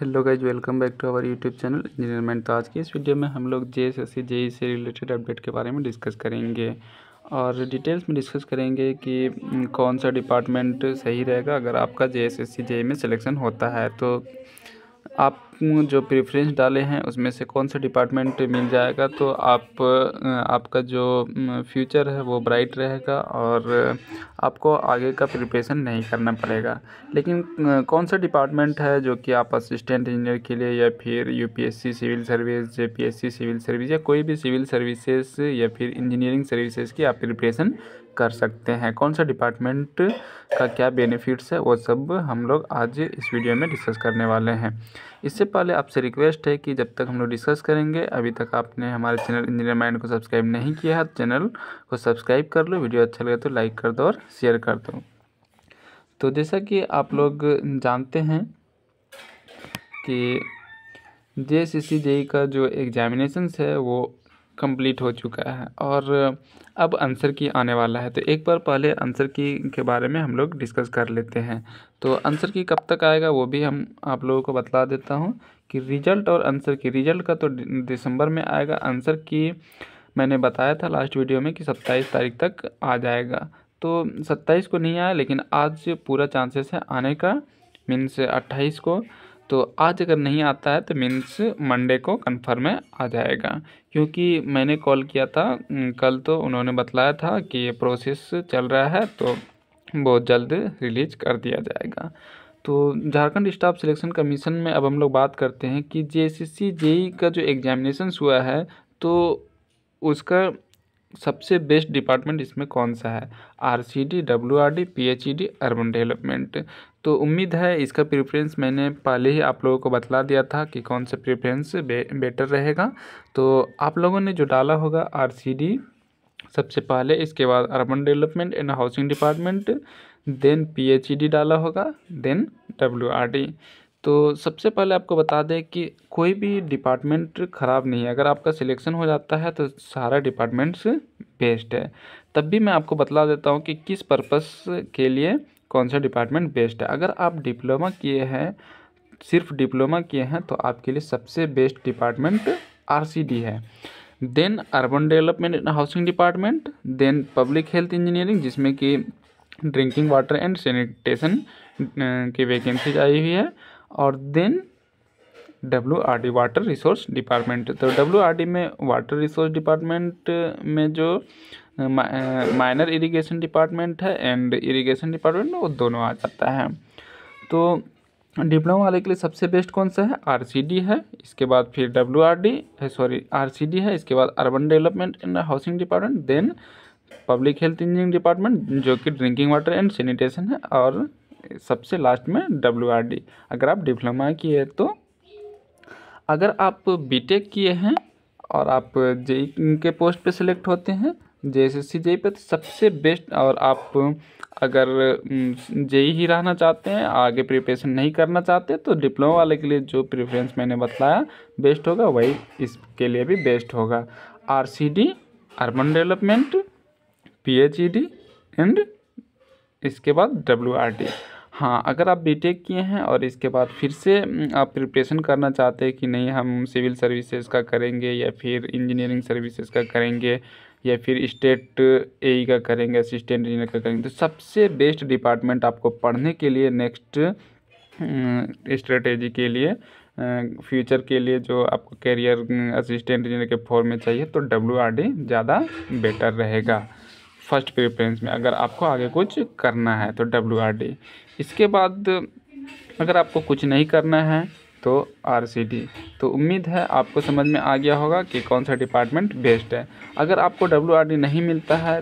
hello guys welcome back to our YouTube channel Engineer Mind तो आज की इस वीडियो में हम लोग जे एस एस सी से रिलेटेड अपडेट के बारे में डिस्कस करेंगे और डिटेल्स में डिस्कस करेंगे कि हम्म, कौन सा डिपार्टमेंट सही रहेगा अगर आपका जे एस एस सी जे में सिलेक्शन होता है तो आप जो प्रेफरेंस डाले हैं उसमें से कौन सा डिपार्टमेंट मिल जाएगा तो आप आपका जो फ्यूचर है वो ब्राइट रहेगा और आपको आगे का प्रिपरेशन नहीं करना पड़ेगा लेकिन कौन सा डिपार्टमेंट है जो कि आप असिस्टेंट इंजीनियर के लिए या फिर UPSC civil service J civil service या कोई भी सिविल सर्विसेज या फिर इंजीनियरिंग सर्विसेज की आप प्रिपरेशन कर सकते हैं कौन सा डिपार्टमेंट का क्या बेनिफिट्स है वो सब हम लोग आज इस वीडियो में डिस्कस करने वाले हैं इससे पहले आपसे रिक्वेस्ट है कि जब तक हम लोग डिस्कस करेंगे अभी तक आपने हमारे चैनल इंजीनियर माइंड को सब्सक्राइब नहीं किया है चैनल को सब्सक्राइब कर लो वीडियो अच्छा लगे तो लाइक कर दो और शेयर कर दो तो जैसा कि आप लोग जानते हैं कि जे सी सी का जो एग्जामिनेशंस है वो कंप्लीट हो चुका है और अब आंसर की आने वाला है तो एक बार पहले आंसर की के बारे में हम लोग डिस्कस कर लेते हैं तो आंसर की कब तक आएगा वो भी हम आप लोगों को बतला देता हूँ कि रिजल्ट और आंसर की रिजल्ट का तो दिसंबर में आएगा आंसर की मैंने बताया था लास्ट वीडियो में कि सत्ताईस तारीख तक आ जाएगा तो सत्ताईस को नहीं आया लेकिन आज पूरा चांसेस है आने का मीन्स अट्ठाईस को तो आज अगर नहीं आता है तो मीन्स मंडे को कन्फर्म में आ जाएगा क्योंकि मैंने कॉल किया था कल तो उन्होंने बतलाया था कि ये प्रोसेस चल रहा है तो बहुत जल्द रिलीज कर दिया जाएगा तो झारखंड स्टाफ सिलेक्शन कमीशन में अब हम लोग बात करते हैं कि जे एस e का जो एग्जामिनेशन हुआ है तो उसका सबसे बेस्ट डिपार्टमेंट इसमें कौन सा है RCD WRD PHED urban development तो उम्मीद है इसका प्रेफरेंस मैंने पहले ही आप लोगों को बतला दिया था कि कौन सा प्रेफरेंस बे, बेटर रहेगा तो आप लोगों ने जो डाला होगा आरसीडी सबसे पहले इसके बाद urban development and housing department then PHED डाला होगा देन डब्ल्यूआरडी तो सबसे पहले आपको बता दें कि कोई भी डिपार्टमेंट ख़राब नहीं है अगर आपका सिलेक्शन हो जाता है तो सारा डिपार्टमेंट्स बेस्ट है तब भी मैं आपको बतला देता हूँ कि किस पर्पस के लिए कौन सा डिपार्टमेंट बेस्ट है अगर आप डिप्लोमा किए हैं सिर्फ डिप्लोमा किए हैं तो आपके लिए सबसे बेस्ट डिपार्टमेंट आर है then urban development and housing department then public health engineering जिसमें कि ड्रिंकिंग वाटर एंड सैनिटेशन की वैकेंसीज आई हुई है और then W R D water resource department तो डब्ल्यू आर डी में वाटर रिसोर्स डिपार्टमेंट में जो माइनर इरिगेशन डिपार्टमेंट है एंड इरिगेशन डिपार्टमेंट वो दोनों आ जाता है तो डिप्लोमा वाले के लिए सबसे बेस्ट कौन सा है आर है इसके बाद फिर W R D sorry R है इसके बाद urban development and housing department then public health engineering department जो कि ड्रिंकिंग वाटर एंड सैनिटेशन है और सबसे लास्ट में डब्ल्यू अगर आप डिप्लोमा किए तो अगर आप बीटेक किए हैं और आप जे e e के पोस्ट पे सिलेक्ट होते हैं जे एस एस जेई पे तो सबसे बेस्ट और आप अगर जे e ही रहना चाहते हैं आगे प्रिपरेशन नहीं करना चाहते तो डिप्लोमा वाले के लिए जो प्रेफरेंस मैंने बताया बेस्ट होगा वही इसके लिए भी बेस्ट होगा R C D urban development P H E D and इसके बाद डब्ल्यू आर हाँ अगर आप बी टेक किए हैं और इसके बाद फिर से आप प्रिपरेशन करना चाहते हैं कि नहीं हम सिविल सर्विसेज का करेंगे या फिर इंजीनियरिंग सर्विसेज का करेंगे या फिर स्टेट ए e का करेंगे असिस्टेंट इंजीनियर का करेंगे तो सबसे बेस्ट डिपार्टमेंट आपको पढ़ने के लिए नेक्स्ट स्ट्रेटेजी के लिए फ्यूचर के लिए जो आपको कैरियर असिस्टेंट इंजीनियर के फॉर्म में चाहिए तो डब्ल्यू ज़्यादा बेटर रहेगा फर्स्ट प्रेफरेंस में अगर आपको आगे कुछ करना है तो डब्ल्यू आर डी इसके बाद अगर आपको कुछ नहीं करना है तो आर सी डी तो उम्मीद है आपको समझ में आ गया होगा कि कौन सा डिपार्टमेंट बेस्ट है अगर आपको डब्ल्यू आर डी नहीं मिलता है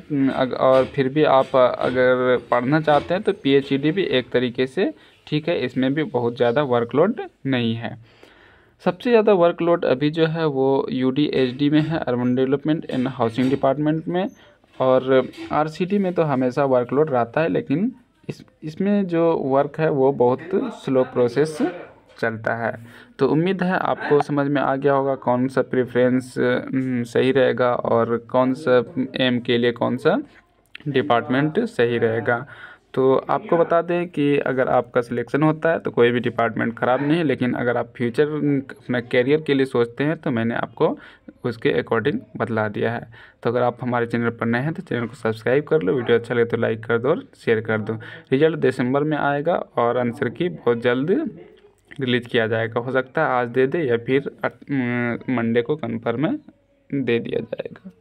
और फिर भी आप अगर पढ़ना चाहते हैं तो पी एच ई डी भी एक तरीके से ठीक है इसमें भी बहुत ज़्यादा वर्कलोड नहीं है सबसे ज़्यादा वर्कलोड अभी जो है वो यू डी एच डी में है urban development and housing department में और आरसीटी में तो हमेशा वर्कलोड रहता है लेकिन इस इसमें जो वर्क है वो बहुत स्लो प्रोसेस चलता है तो उम्मीद है आपको समझ में आ गया होगा कौन सा प्रेफरेंस हम्म, सही रहेगा और कौन सा एम के लिए कौन सा डिपार्टमेंट सही रहेगा तो आपको बता दें कि अगर आपका सिलेक्शन होता है तो कोई भी डिपार्टमेंट ख़राब नहीं है लेकिन अगर आप फ्यूचर अपना कैरियर के लिए सोचते हैं तो मैंने आपको उसके अकॉर्डिंग बदला दिया है तो अगर आप हमारे चैनल पर नए हैं तो चैनल को सब्सक्राइब कर लो वीडियो अच्छा लगे तो लाइक कर दो और शेयर कर दो रिजल्ट दिसंबर में आएगा और आंसर की बहुत जल्द रिलीज किया जाएगा हो सकता है आज दे दे या फिर मंडे को कन्फर्म दे दिया जाएगा